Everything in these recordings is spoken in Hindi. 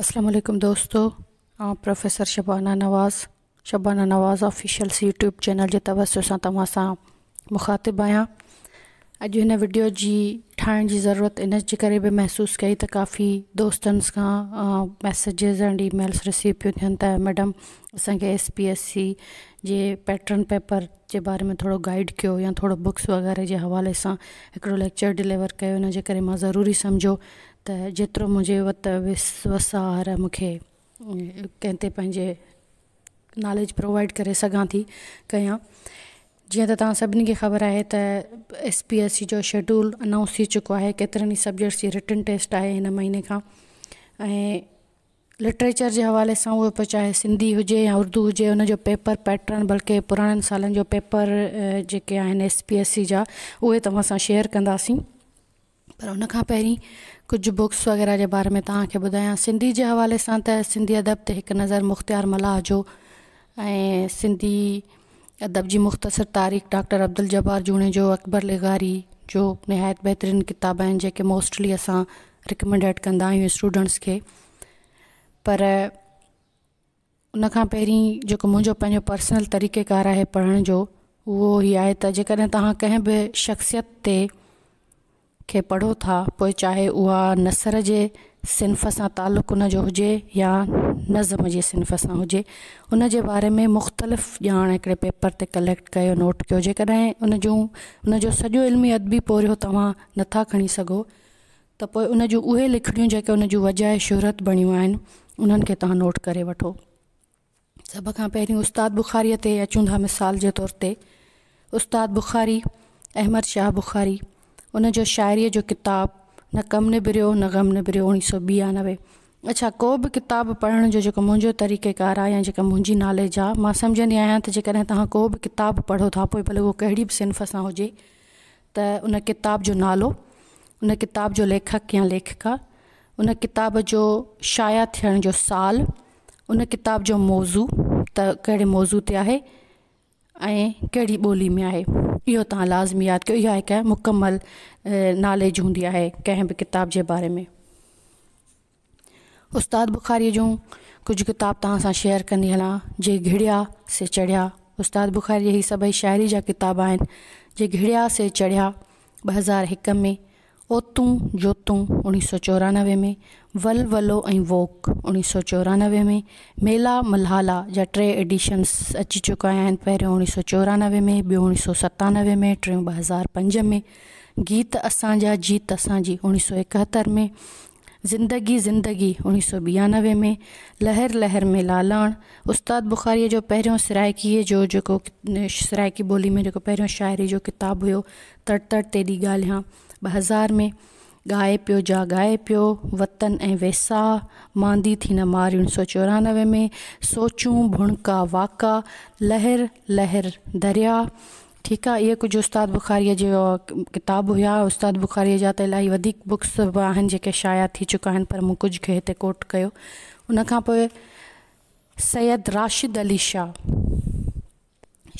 असलम दोस्तों professor Shabana Nawaz Shabana Nawaz official YouTube channel के तवसु सां मुखातिब आया मुखातिबु आहियां अॼु वीडियो की ठाण की ज़रूरत इन भी महसूस कई तो काफ़ी दोस्त का मैसेजेस एंड ईमेल्स रिसीव पे थन त मैडम असांखे एस पी एस सी के पैटर्न पेपर के बारे में थोड़ा गाइड किया या थोड़ा बुक्स वग़ैरह के हवाले से हिकिड़ो लैक्चर डिलीवर किया ज़रूरी समझो त जेतिरो मुंहिंजे वत विश्वास वारा मूंखे कंहिं ते पंहिंजे नॉलेज प्रोवाइड करे सघां थी कयां जीअं त तव्हां सभिनी खे ख़बर आहे त एस पी एस सी जो शेड्यूल अनाउंस थी चुको आहे केतिरनि ई सब्जेक्ट्स जी रिटन टेस्ट आहे हिन महीने खां ऐं लिटरेचर जे हवाले सां उहो पोइ चाहे सिंधी हुजे या उर्दू हुजे हुनजो पेपर पैटर्न बल्कि पुराणनि सालनि जो पेपर जेके आहिनि एस पी एस सी जा उहे तव्हां सां शेयर कंदासीं पर उन खां पहिरीं कुझु बुक्स वग़ैरह जे बारे में तव्हांखे ॿुधायां सिंधी जे हवाले सां त सिंधी अदब ते हिकु नज़र मुख़्तियार मलाह जो ऐं सिंधी अदब जी मुख़्तसर तारीख़ डॉक्टर अब्दुल जबार जूणे जो अकबर लिगारी जो निहायत बहितरीनु किताब आहिनि जेके मोस्टली असां रिकमेंडेड कंदा आहियूं स्टूडेंट्स खे पर उन खां पहिरीं जेको मुंहिंजो पंहिंजो पर्सनल तरीक़ेकार आहे पढ़ण जो उहो ई आहे त जेकॾहिं तव्हां कंहिं बि शख़्सियत ते के पढ़ो था पोइ चाहे उहा नसर जे सिंफ़ सां तालुक़ु उन हुजे या नज़म जे सिंफ़ सां हुजे उन जे बारे में मुख़्तलिफ़ ॼाण हिकिड़े पेपर ते कलेक्ट कयो नोट कयो जेकॾहिं उन जूं उन सॼो इल्मी अदबी पोरियो तव्हां नथा खणी सघो त पोइ उन जूं उहे लिखणियूं जेके उन जूं वजाए शोहरत बणियूं आहिनि उन्हनि खे तव्हां नोट करे वठो सभ खां पहिरीं उस्ताद बुखारीअ ते अचूं था मिसाल जे तौर ते उस्ताद बुखारी अहमद शाह बुखारी उन जो शाइरीअ जो किताबु न कम निबिरियो न गम निबिरियो उणिवीह सौ ॿियानवे अच्छा को बि किताबु पढ़ण जो जेको मुंहिंजो तरीक़ेकार आहे या जेका मुंहिंजी नॉलेज आहे मां सम्झंदी आहियां त जेकॾहिं तव्हां को बि किताबु पढ़ो था पोइ भले उहो कहिड़ी बि सिन्फ़ सां हुजे त उन किताब जो नालो उन किताब जो लेखक या लेखिका उन किताब जो शाया थियण जो साल उन किताब जो मौज़ू त कहिड़े मौज़ू ते आहे ऐं कहिड़ी ॿोली में आहे इहो तव्हां लाज़मी यादि कयो मुकम्मल नॉलेज हूंदी कें भी किताब के बारे में उस्ताद बुखारीअ जो कुछ किताब तेयर सां शेयर हलां जे घिड़िया से चढ़िया उस्ताद बुखारी ही सभई शाइरी जा किताब आहिनि जे घिड़िया से चढ़िया ॿ हज़ार हिक में ओतूं जोतूं उणिवीह सौ चोरानवे में वल वलो ऐं वोक उणिवीह सौ चोरानवे में मेला मलहाला जा टे एडिशन्स अची चुका आहिनि पहिरियों उणिवीह सौ चोरानवे में ॿियो उणिवीह सौ सतानवे में टियों ॿ हज़ार पंज में गीत असांजा जीत असांजी उणिवीह सौ एकहतरि में ज़िंदगी ज़िंदगी उणिवीह सौ ॿियानवे में लहर लहर में लालाण उस्ताद बुखारीअ जो पहिरियों सराइकीअ जो जेको सराइकी ॿोली में जेको पहिरियों शाइरी जो किताबु हुयो तड़ तड़ तेॾी ॻाल्हियां हज़ार में ॻाए पियो जा ॻाए पियो वतन ए वेसा मांदी थी न मारी उणिवीह सौ चोरानवे में सोचू भुणका वाका लहर लहर दरिया ठीक आहे इहे कुझु उस्ताद बुखारी जो किताब हुआ उस्ताद बुखारी जा इलाही बुक्स भी जो शाया थी चुका आहिनि पर मूं कुझु खे हिते कोट कयो उन खां राशिद अली शाह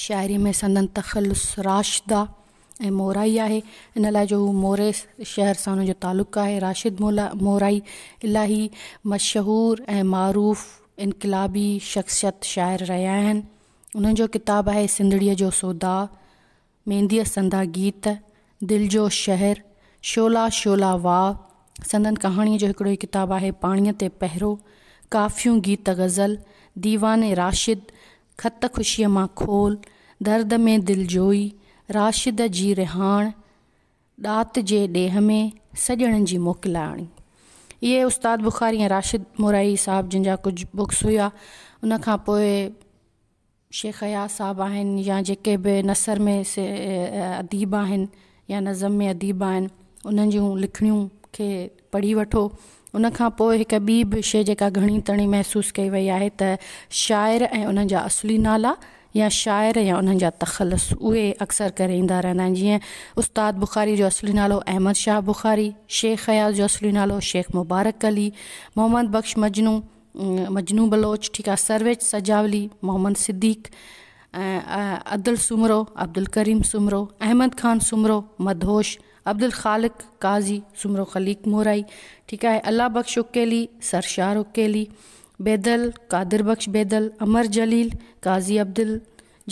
शायरी में संदन तखलुस राशिदा ऐं मोराई आहे इन लाइ जो हू मोरे शहर सां हुनजो तालुक़ु आहे राशिद मोला मोराई इलाही मशहूरु ऐं मारूफ़ इनक़लाबी शख़्सियत शाइर रहिया आहिनि उन्हनि जो किताबु आहे सिंधड़ीअ जो सौदा मेंदीअ संदा गीत दिलि जो शहर शोला शोला वाह संदन कहाणीअ जो हिकिड़ो ई किताबु आहे पाणीअ ते पहिरो काफ़ियूं गीत ग़ज़ल दीवान राशिद ख़त ख़ुशीअ मां खोल दर्द में जोई राशिद जी रिहाण दात जे ॾेह में सजणनि जी मोकिलाणी इहे बुख़ारी बुखारीअ राशिद मुराई साहब जिनि जा कुझु बुक्स हुआ उनखां पोइ शेखयाज़ साहबु आहिनि या जेके बि नसर में से अदीब आहिनि या नज़म में अदीब आहिनि उन्हनि जूं लिखणियूं खे पढ़ी वठो उनखां पोइ हिकु ॿी बि शइ जेका घणी तड़ी महिसूसु कई वई आहे त शाइर ऐं उन्हनि जा असली नाला या शायर या उन तखलस उ अक्सर करे ईंदा रहंदा आहिनि उस्ताद बुखारी जो असली नालो अहमद शाह बुखारी शेख हयाल जो असली नालो शेख मुबारक अली मोहम्मद बख्श मजनू मजनू बलोच ठीक है सरवेज सजावली मोहम्मद सिद्दीक़ अब्दुल सुमरो अब्दुल करीम सुमरो अहमद ख़ान सुमरो मधोश अब्दुल ख़ालिक काज़ी सुमरो ख़लीक मोराई ठीक है अल्लाह बख्श उकेली सरशार उकेली बेदल कादिर बख्श बेदल अमर जलील काजी अब्दुल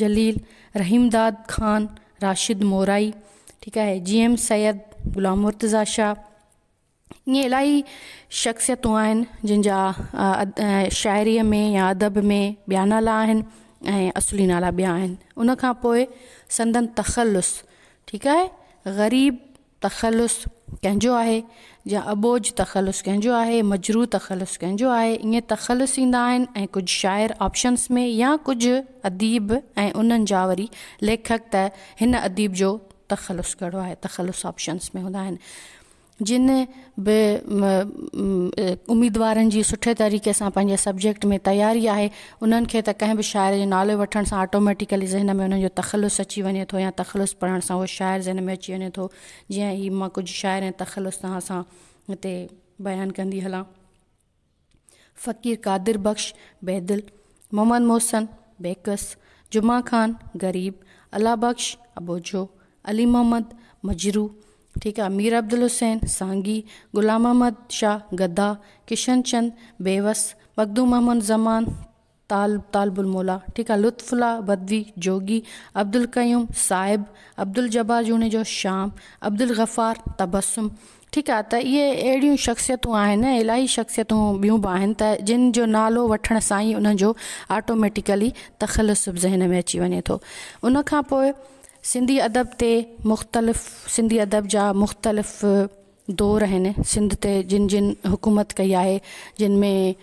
जलील रहीमदाद खान राशिद मोराई ठीक है जी एम सैद ग़ुलाम मुर्तज़ा शाह ये इलाही शख्सियतूं आहिनि जिनजा शाइरीअ में या अदब में बया नाला आहिनि असली नाला ॿिया उन संदन तखलुस ठीक है ग़रीब तख़लुस कंहिंजो आहे या अबोज तख़लुस कंहिंजो आहे मजरू तख़लुस कंहिंजो आहे ईअं तख़लुस ईंदा आहिनि ऐं कुझु शाइर ऑप्शन्स में या कुझु अदीब ऐं उन्हनि जा वरी लेखक त हिन अदीब जो तख़लुस कहिड़ो आहे तख़लुस ऑप्शन्स में हूंदा आहिनि जिन बि उमेदवारनि जी सुठे तरीक़े सां पंहिंजे सब्जेक्ट में तयारी आहे उन्हनि खे त कंहिं बि शाइर जो नालो वठण सां ऑटोमेटिकली ज़हन में उन्हनि जो तख़लुस अची वञे थो या तख़लुस पढ़ण सां उहो शाइर ज़हन में अची वञे थो जीअं ई मां कुझु शाइर ऐं तख़लुस सां हिते बयानु कंदी हलां फ़क़ीर क़ादिर बख़्श बैदिल मोहम्मद मोहसन बेकस जुमा ख़ान ग़रीब अला बख़्श अबोजो अली मोहम्मद मजरू ठीक है मीर अब्दुल हुसैन सांगी गुलाम अहमद शाह गद्दा किशन चंद बेवस मखदूम अहमद जमान तालब तालबुलमोला ठीक है लुत्फुला बदवी जोगी अब्दुल कयूम साहिब अब्दुल जब्बार जूने जो शाम अब्दुल गफ़ार तबस्सुम ठीक आहे त तो ये अड़ी शख़्सियतूं आहिनि इलाही शख़्सियतूं ॿियूं बि आहिनि त जिन जो नालो वठण सां ई उन ऑटोमेटिकली तखलुस ज़हन में अची वञे थो उनखां पोइ सिंधी अदब ते मुख़्तलिफ़ सिंधी अदब जा मुख़्तलिफ़ दौर आहिनि सिंध ते जिन जिन हुकूमत कई है जिन में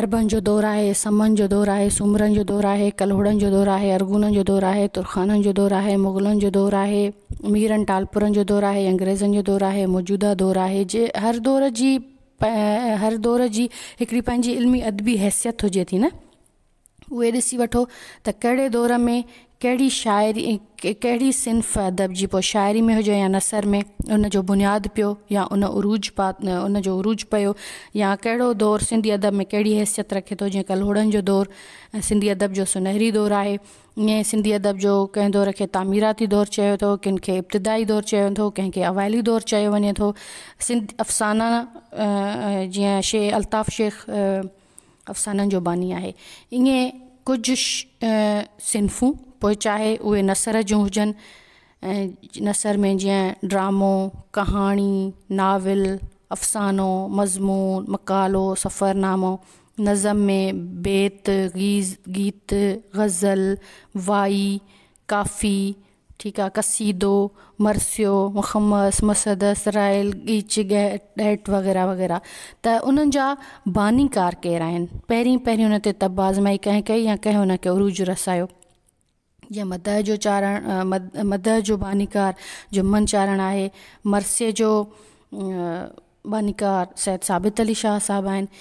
अरबन जो दौर है समन जो दौरु आहे सूमरनि जो दौरु आहे कलोड़नि जो दौर है अरगूननि जो दौरु आहे तुर्खाननि जो दौरु आहे मुग़लनि जो दौरु आहे मीरनि टालपुरनि जो दौरु आहे अंग्रेज़नि जो दौरु आहे मौजूदा दौर है जे हर दौर जी हर दौर जी हिकिड़ी पंहिंजी इल्मी अदबी हैसियत हुजे थी न उहे ॾिसी वठो त दौर में कहिड़ी शायरी कड़ी सिंफ अदब जी पोइ शाइरी में हुए या नसर में उन जो बुनियादु पियो या उन उरूज पात उन जो उरूज पियो या कहिड़ो दौर सिंधी अदब में कड़ी हैसियत रखे तो जो कलोड़नि जो दौर सिंधी अदब जो सुनहरी दौर है ईअं सिंधी अदब जो कंहिं दौर खे तामीराती दौर चयो थो कंहिंखे इब्तिदाई दौर चयो थो कंहिंखे अवाइली दौर चयो वञे थो सिंध अफ़साना जीअं शे अल्ताफ़ शेख अफ़साननि जो बानी आहे ईअं कुछ सिंफू चाहे उ नसर जो हुजन नसर में जो ड्रामो कहानी नाविल अफ़सानो मज़मून मकालो सफ़रनामो नज़म में बेत गीज़ गीत ग़ज़ल वाई काफ़ी ठीक है कसीदो मरसियो मुखमस मसदस रायल ॻिच ॻैट वग़ैरह वग़ैरह त उन्हनि जा बानीकार केर आहिनि पहिरीं पहिरीं हुन ते तब आज़माई कंहिं कई या कंहिं हुन खे उरूज रसायो या मदह जो चारण मद मदह जो बानीकार जुम्मन चारण आहे मरसे जो बानीकार सैद साबित अली शाह साहबु आहिनि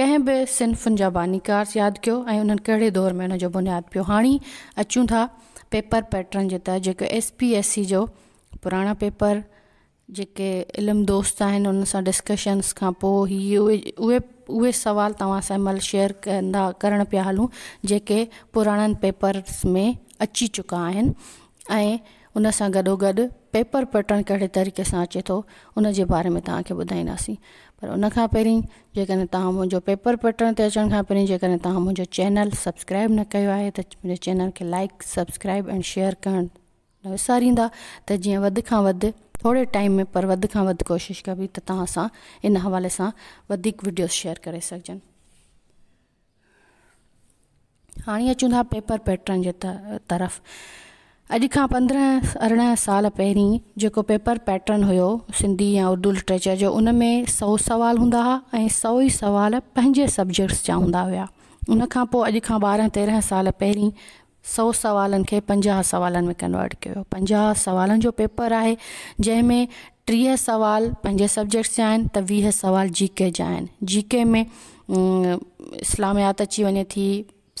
कंहिं बि सिन्फ़ुनि जा बानीकार यादि कयो ऐं उन्हनि कहिड़े दौर में हुनजो बुनियादु पियो हाणे अचूं था पेपर पैटर्न जे त JK S P S C जो पुराणा पेपर जेके इल्म दोस्त आहिनि उन सां डिस्कशन्स खां पोइ हीअ उहे उहे उहे सुवाल तव्हां सां महिल शेयर कंदा करणु पिया हलूं जेके पुराणनि पेपर्स में अची चुका आहिनि ऐं उन सां गॾोगॾु पेपर पैटर्न कहिड़े तरीक़े सां अचे थो उन जे बारे में तव्हांखे ॿुधाईंदासीं पर उन खां पहिरीं जेकॾहिं तव्हां मुंहिंजो पेपर पैटर्न ते अचण खां पहिरीं जेकॾहिं तव्हां मुंहिंजो चैनल सब्सक्राइब न कयो आहे त मुंहिंजे चैनल खे लाइक सब्सक्राइब ऐं शेयर करणु विसारींदा त जीअं वधि खां वधि थोरे टाइम में पर वधि खां वधि कोशिशि कबी त तव्हां सां इन हवाले सां वधीक वीडियोस शेयर करे सघजनि हाणे अचूं था पेपर पैटर्न जे तरफ़ अॼु खां पंद्रहं अरिड़हं साल पहिरीं जेको पेपर पैटर्न हुयो सिंधी या उर्दू लिटरेचर जो उन में सौ सुवाल हूंदा हुआ ऐं सौ ई सवाल पंहिंजे सब्जेक्ट्स जा हूंदा हुया उन खां पोइ अॼु खां ॿारहं तेरहं साल पहिरीं सौ सुवालनि खे पंजाह सुवालनि में कन्वर्ट कयो पंजाह सुवालनि जो पेपर आहे जंहिंमें टीह सुवाल पंहिंजे सब्जेक्ट्स जा आहिनि त वीह सुवाल जी के जा आहिनि जी के में इस्लामियात अची वञे थी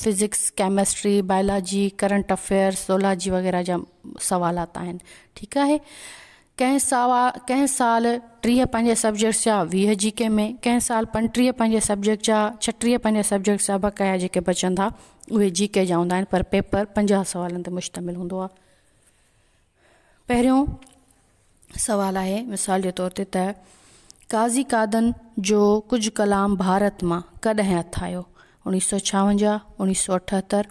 physics chemistry biology current affairs सोलॉजी वगैरह जा सवाल आता आहिनि ठीकु आहे कंहिं सवा कंहिं साल टीह पंज सब्जेक्ट्स जा वीह जी के में कंहिं साल पंटीह पंज सब्जेक्ट जा छटीह पंज सब्जेक्ट्स जा बकाया जेके बचंदा उहे जी के जा हूंदा आहिनि पर पेपर पंजाह सवालनि ते मुश्तमिल हूंदो आहे पहिरियों सवाल आहे मिसाल जे तौर ते त काज़ी कादन जो कुझु कलाम भारत मां कॾहिं हथायो उन्नीस सौ छावंजा उन्नीस सौ अठहत्तर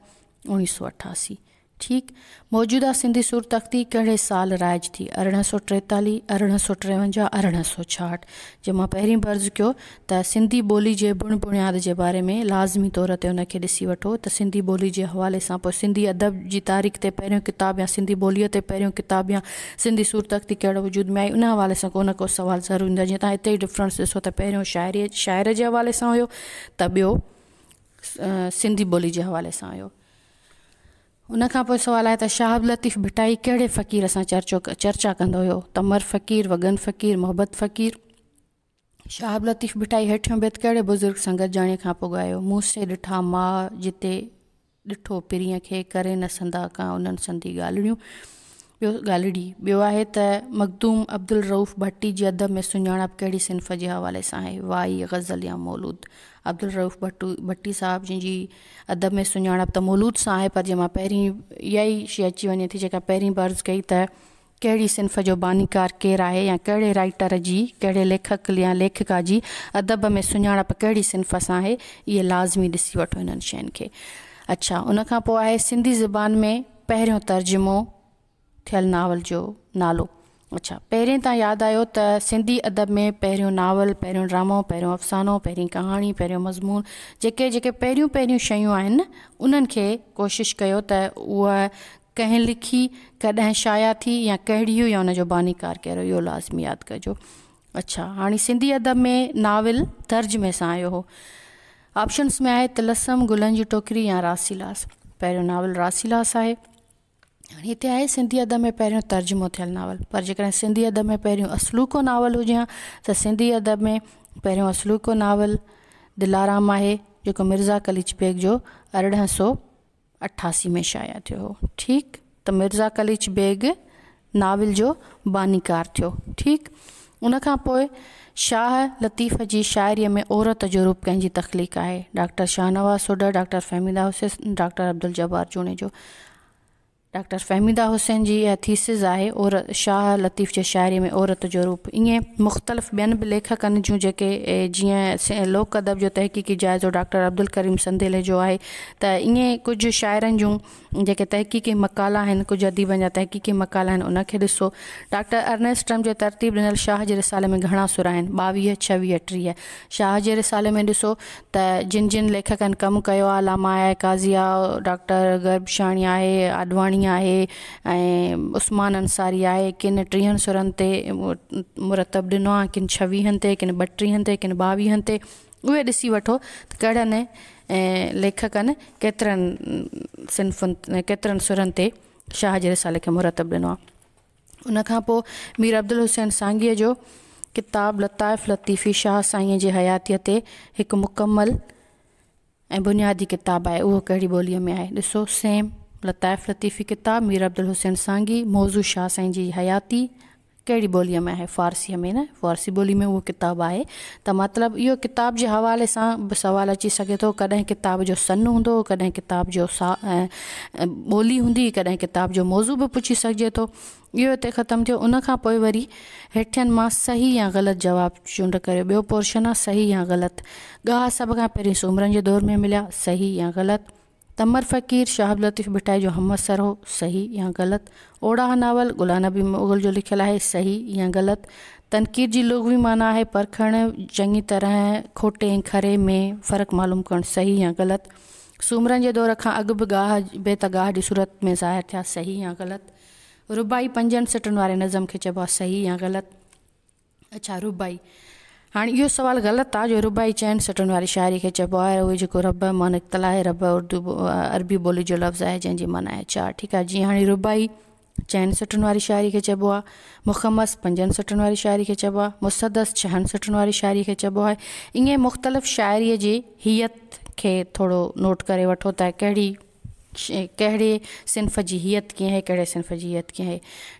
उन्नीस सौ अठासी ठीक मौजूदा सिंधी सुर तख्ती कहिड़े साल राइज थी अरिड़हं सौ टेतालीह अरिड़हं सौ टेवंजाहु अरिड़हं सौ छाहठि जंहिं मां पहिरीं बि अर्ज़ु कयो त सिंधी ॿोली जे बुण बुनियाद जे बारे में लाज़मी तौर ते उनखे ॾिसी वठो त सिंधी ॿोली जे हवाले सां पोइ सिंधी अदब जी तारीख़ ते पहिरियों किताब या सिंधी ॿोलीअ ते पहिरियों किताबु या सिंधी सुर तख्ती कहिड़ो वजूद में आई उन हवाले सां को न को सुवालु ज़रूरु ईंदो आहे जीअं तव्हां हिते ई डिफ्रेंस ॾिसो त पहिरियों शाइरी शाइर जे हवाले सां हुयो त ॿियो सिंधी ॿोली जे हवाले सां आयो उन खां पोइ सुवालु आहे त शाहब लतीफ़ भिटाई कहिड़े फ़क़ीर सां चर्चो चर्चा कंदो हुयो तमर फ़क़ीर वगन फ़क़ीर मोहबत फ़क़ीर शाहब लतीफ़ भिटाई हेठियों बेत कहिड़े बुज़ुर्ग संगत ॼाणे खां पोइ ॻायो मूं से ॾिठा माउ जिते ॾिठो पीरीअ खे करे न संदा का उन्हनि संदी ॻाल्हिड़ियूं ॿियो ॻाल्हिड़ी ॿियो आहे त मखदूम अब्दुल रऊफ़ भट्टी जी अदब में सुञाणप कहिड़ी सिन्फ़ जे हवाले सां आहे वाई गज़ल या मौलूद अब्दुल रऊफ़ भट्टू भट्टी साहब जंहिंजी अदब में सुञाणप तो मौलूद सां आहे पर जंहिंमां पहिरीं इहा ई अची वञे थी जेका पहिरीं बर्ज़ कई त कहिड़ी सिंफ़ जो बानीकार केर आहे या कहिड़े राइटर जी कहिड़े लेखक या लेखिका की अदब में सुञाणप कड़ी सिंफ़ से है ये लाज़मी ॾिसी वो इन शयुनि खे अच्छा उनखां पोइ सिंधी ज़बान में पहिरियों तर्जुमो थियल नावल जो नालो अच्छा पहिरें तव्हां यादि आयो त सिंधी अदब में पहिरियों नावल पहिरियों ड्रामो पहिरियों अफ़सानो पहिरीं कहानी पे मज़मून जे जेके पहिरियों पहिरियों शयूं आहिनि उन्हनि खे कोशिशि लिखी कॾहिं शाया थी या कहिड़ी हुई या हुनजो बानीकार कहिड़ो इहो लाज़मी याद कजो अच्छा हाँ सिंधी अदब में नाविल में से आयो हो ऑप्शन्स में आहे तिलसम गुलनि जी टोकरी या रासीलास पे नावल रासीलास आहे हाणे हिते आहे सिंधी अदब में पे तर्जुमो थियल नावल पर जिंधी सिंधी अदब में पे असलूको नावल हुजे हा त सिंधी अदब में पहिरियों असलूको नावल दिलाराम है जो मिर्ज़ा कलीच बेग जो अरिड़हं सौ अठासी में शाया थियो ठीक तो मिर्ज़ा कलीच बेग नावल जो बानीकार थियो ठीकु उन शाह लतीफ़ की शायरी में औरत जो रूप कंहिंजी तख़लीक़ आहे doctor Shahnawaz Soda doctor Fahmida Hussain doctor Abdul Jabbar Junejo doctor Fahmida Hussain जी थीसिस है और शाह लतीफ़ के शायरी में औरत जो रूप इं मुख़्तलिफ़ बन भी लेखकनि जो जेके जी लोक अदब जो तहक़ीक़ी जायजों डॉक्टर अब्दुल करीम संदेल जो है त ईअं कुछ शाइरनि जो जेके तहक़ीक़ी मकाला कुछ अदीबन जहाँ जा तहक़ीक़ी मकाला आहिनि उनखे डॉक्टर अर्नेस्टम जे तरतीब दिनल शाह के रिसाले में घड़ा सुरा बवी छवी टी टीह शाह के रिसाले में ऐसो त जिन जिन लेखक कम किया लामा काज़िया डॉक्टर गर्भशाणी है आडवाणी आहे ऐं उस्मान अंसारी आहे किन टीहनि सुरनि ते मुरतब ॾिनो आहे किन छवीहनि ते किन ॿटीहनि ते किन ॿावीहनि ते उहे ॾिसी वठो त कहिड़नि ऐं लेखकनि केतिरनि सिंफ़ुनि केतिरनि सुरनि ते शाह जे रिसाले खे मुरतब ॾिनो आहे उनखां पोइ मीर अब्दुल हुसैन सांगीअ जो किताबु लताइफ़ लतीफ़ी शाह साईंअ जे हयातीअ ते हिकु मुकमल ऐं बुनियादी किताबु आहे उहो कहिड़ी ॿोलीअ में आहे ॾिसो सेम लताइफ़ लतीफ़ी किताब मीर अब्दुल हुसैन सांगी मौजू शाह साईं जी हयाती कड़ी बोली में है फारसी में न फ़ारसी बोली में वो किताब आहे तो मतलब यो किताब के हवाले से सवाल अची सके तो कद किताब जो सन हों कॾहिं किताब जो सा बोली हूंदी कॾहिं किताब जो मौज़ू भी पुछी सके तो यो इतने ख़त्म थियो उन वरी हेठन में सही या गलत जवाब चूंड कर बो पोर्शन आ सही या गलत गाह सब का पहिरीं सुमरन के दौर में मिलिया सही या गलत तमर फ़कीर शाहब लतीफ़ भिटाई जो हम सर हो सही या गलत ओड़ा नावल गुलाम नबी मुग़ल जो लिखल है सही या गलत तनक़ीद की लोगवी माना है परखण चंगी तरह खोटे खरे में फर्क़ मालूम कर सही या गलत सूमरन के दौर का अग भी गाह बेतगाह की सूरत में ज़ाहिर थे सही या गलत रुबाई पंजन सिटन वाले नज़म के चइबो सही या गलत अच्छा रुबाई हाँ यो सवाल गलत आहे जो रुबाई चइनि सटनि वारी शाइरी खे चइबो आहे उहो जेको रब माना है रब उर्दू अरबी बोली जो लफ़्ज़ है जैसे माना आहे चार ठीक आहे जीअं हाणे रुबाई चैन सटनि वारी शाइरी खे चइबो आहे मुखमस पंजनि सटनि वारी शाइरी खे चइबो आहे मुसदस छहनि सटनि वारी शाइरी के चबो है इं मुख़्तलिफ़ शाइरीअ की हियत के थोड़ा नोट कर वो त कहिड़ी कहिड़े सिन्फ़ जी हियत कीअं आहे कहिड़े सिन्फ़ की हियत कीअं आहे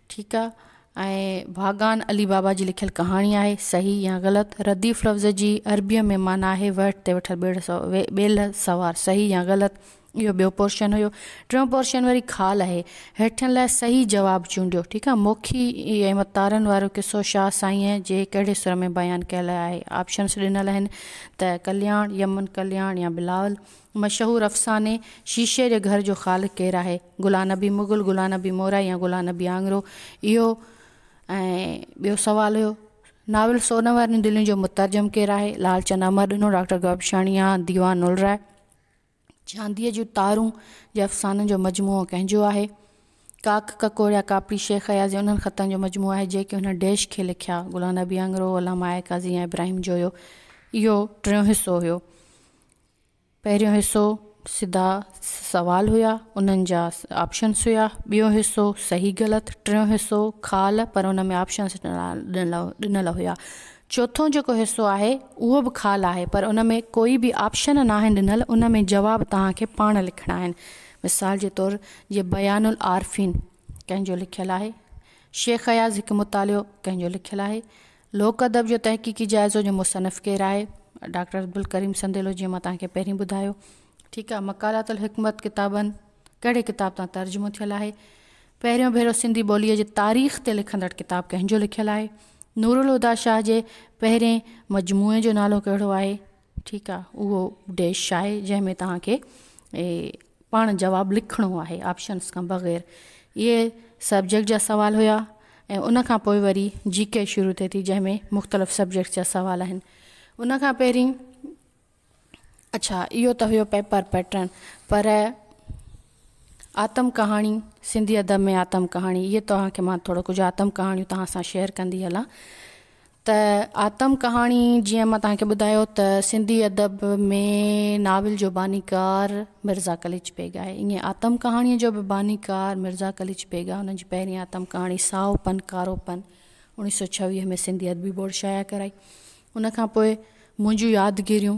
ठीकु आहे भागान अली बाबा जी लिखल कहानी है सही या गलत रदीफ़ लफ़्ज़ की अरबी में माना है वठ ते वठल ॿेड़ सव सवार सही या गलत यो बो पोर्शन हो टों पोर्शन वरी ख़ाल है हेठन लाइ सही जवाब चूंडियो ठीक है मोखी ऐं मतारनि किस्सो शाह साई जे कड़े सुर में बयान कल है ऑप्शन्स ॾिनल त कल्याण यमन कल्याण या बिलावल मशहूर अफ़साने शीशे के घर जो ख़ाल केरु नबी गुलानबी मुग़ल गुलानबी मोरा या गुलानबी आंगरो यो ऐं ॿियो सुवाल हुयो नावल सोन वारियूं जो मुतरजम केर आहे लाल चनामा ॾिनो डॉक्टर गबशाणी आहे दीवान उलराय चांदीअ जूं तारूं जे अफ़साननि जो मजमूओ कंहिंजो आहे काक ककोर या कापड़ी शेख हयाज़ी उन्हनि खतन जो मजमूओ आहे जेके हुन डैश खे लिखिया गुलाम नबी आंगरो अलामा काज़ी ऐं इब्राहिम जो हुयो इहो टियों हिसो हुयो पहिरियों सीधा सवाल हुआ उन्हनि जा ऑप्शन्स हुआ ॿियो हिसो सही ग़लति टियों हिसो खाल पर उन में ऑप्शन्स ॾिनल ॾिनल हुया चोथों जेको हिसो आहे उहो बि खाल आहे पर उन में कोई बि ऑप्शन न आहिनि ॾिनल उन में जवाब तव्हांखे पाण लिखणा आहिनि मिसाल जे तौरु जीअं बयानुल आरफिन कंहिंजो लिखियलु आहे शेख अयाज़ हिकु मुतालो कंहिंजो लिखियलु आहे लोक अदब जो तहक़ीक़ी जाइज़ो जो मुसनफ़ केरु आहे डॉक्टर अब्दुल करीम संदेलो जीअं मां तव्हांखे पहिरीं ॿुधायो ठीकु आहे मकालात अल हिकमत किताबनि कहिड़े किताब तां तर्जुमो थियल आहे पहिरियों भेरो सिंधी ॿोलीअ जे तारीख़ ते लिखंदड़ किताबु कंहिंजो लिखियलु आहे नूरुल उदा शाह जे पहिरें मजमूए जो नालो कहिड़ो आहे ठीकु आहे उहो डेश आहे जंहिंमें तव्हांखे पाण जवाबु लिखणो आहे ऑप्शन्स खां बग़ैर इहे सब्जेक्ट जा सुवाल हुया ऐं उन खां पोइ वरी जी के शुरू थिए थी जंहिंमें मुख़्तलिफ़ सब्जेक्ट्स जा सुवाल आहिनि उन खां पहिरीं अच्छा यो तो हुयो पेपर पैटर्न पर आतम कहानी सिंधी अदब में आतम कहाणी इहे तव्हांखे मां थोरो कुझु आतम कहाणियूं तव्हां शेयर कंदी हलां त आतम कहानी जीअं मैं तव्हांखे ॿुधायो त सिंधी अदब में नाविल जो बानीकार मिर्ज़ा कलिच बेग आहे ईअं आतम कहाणीअ जो बि बानीकार मिर्ज़ा कलिच बेग आहे हुनजी पहिरीं आतम कहाणी साओपन कारोपन उवी में सिंधी अदबी बोर्ड शाया कराई उन पोइ मुंहिंजूं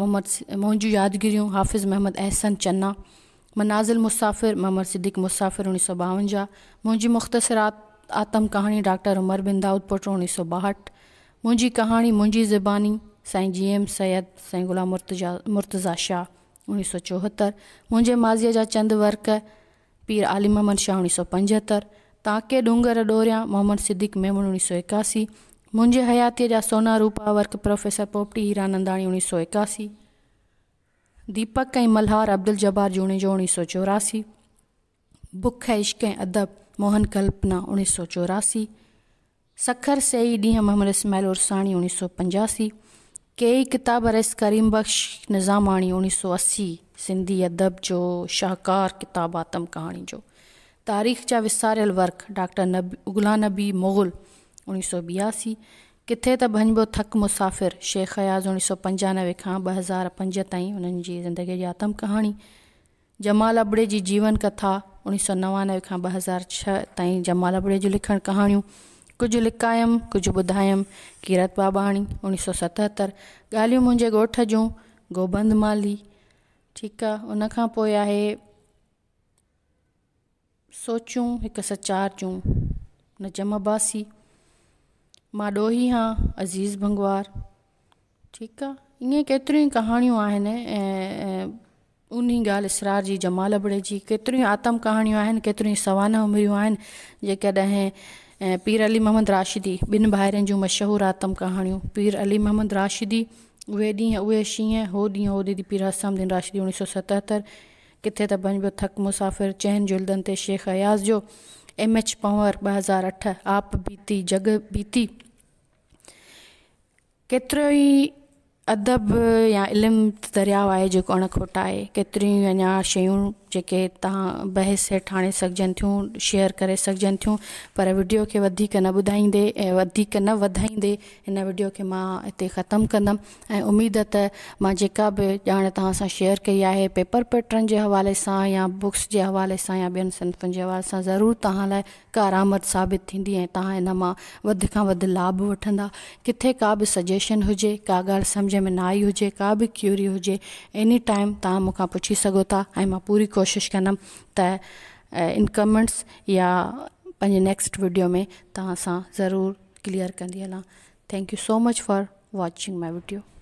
मोहम्मद मोहनजू यादगिरियूं हाफ़िज़ मोहम्मद अहसन चन्ना मनाजिल मुसाफ़िर मोहम्मद सिद्दीक मुसाफ़िर उन्नीस सौ ॿावंजाह मुंहिंजी मुख़्तसरात आतम कहानी डॉक्टर उमर बिन दाऊद पोट उन्नीस सौ बाहठ मुझी कहानी मुझी ज़बानी साई जी एम सैद साई ग़ुलाम मुर्तजा मुर्तज़ा शाह उन्नीस सौ चौहत्तर मुझे माजिया जहा चंद वर्क पीर आलिम अहमद शाह उन्नीस सौ पंजहत्तर ताके डूंगर डोरिया मोहम्मद सिद्दीक मेमन उन्नीस सौ इक्यासी मुझे हयाती जहाँ सोना रूपा वर्क प्रोफेसर पोपटी हीरानंदाणी उणिवीह सौ एकासी दीपक मल्हार अब्दुल जबार जूणे जो उणिवीह सौ चौरासी बुख इश्क अदब मोहन कल्पना उणिवीह सौ चौरासी सखर सई डी मोहम्मद इस्माइल उर्सानी उणिवीह सौ पंजासी कई किताब रस करीम बख्श निज़ामाणी उणिवीह सौ अस्सी सिंधी अदब जो शाहकार किताब आतम कहानी जो तारीख़ जा विसारियल वर्क डॉक्टर नबी उगला नबी मुग़ल उणिवीह सौ ॿियासी किथे त भञिबो थक मुसाफ़िर शेख अयाज़ उणिवीह सौ पंजानवे खां ॿ हज़ार पंज ताईं हुननि जी ज़िंदगीअ जी आतम कहाणी जमाल अबड़े जी जीवन कथा उणिवीह सौ नवानवे खां ॿ हज़ार छह ताईं जमाल अबड़े जूं लिखणु कहाणियूं कुझु लिकायमि कुझु ॿुधायमि कीरत बाबाणी उणिवीह सौ सतहतरि ॻाल्हियूं मुंहिंजे ॻोठ जूं गोबंद माली ठीकु आहे उन खां पोइ आहे सोचूं हिकु सौ जूं नजम अबासी मां डोही हां अज़ीज़ भंगवार ठीकु आहे ईअं केतिरियूं ई कहाणियूं आहिनि ऐं उन ॻाल्हि इसरार जी जमाल बड़े जी केतिरियूं आतम कहाणियूं आहिनि केतिरियूं सवान उमिरियूं आहिनि जेकॾहिं पीर अली मोहम्मद राशिदी ॿिनि भाइरनि जूं मशहूरु आतम कहाणियूं पीर अली मोहम्मद राशिदी उहे ॾींहं उहे शींहं हो ॾींहुं हो दीदी पीर दीन राशिदी उणिवीह सौ सतहतरि किथे त बंजो थक मुसाफ़िर चैन जुलदनि ते शेख अयाज़ जो एम एच पंवर ॿ हज़ार अठ आप बीती जग बीती केतिरो ई अदब या इल्मु दरियाउ आहे जेको अणखोट आहे केतिरियूं अञा शयूं जेके तव्हां बहस हेठि आणे सघजनि थियूं शेयर करे सघजनि थियूं पर वीडियो खे वधीक न ॿुधाईंदे ऐं वधीक न वधाईंदे हिन वीडियो खे मां हिते ख़तमु कंदमि ऐं उमेद त मां जेका बि ॼाण तव्हां सां शेयर कई आहे पेपर पैटर्न जे हवाले सां या बुक्स जे हवाले सां या ॿियनि संतनि जे हवाले सां ज़रूरु तव्हां लाइ कारामद साबित थींदी ऐं तव्हां हिन मां वधि खां वधि लाभ वठंदा किथे का बि सजेशन हुजे का ॻाल्हि सम्झ में न आई हुजे का बि क्यूरी हुजे एनी टाइम तव्हां मूंखां पुछी सघो था ऐं मां पूरी कोशिश कदम त इनकमेंट्स या पे नेक्स्ट वीडियो में तरूर क्लियर कंदी हल thank you so much for watching my video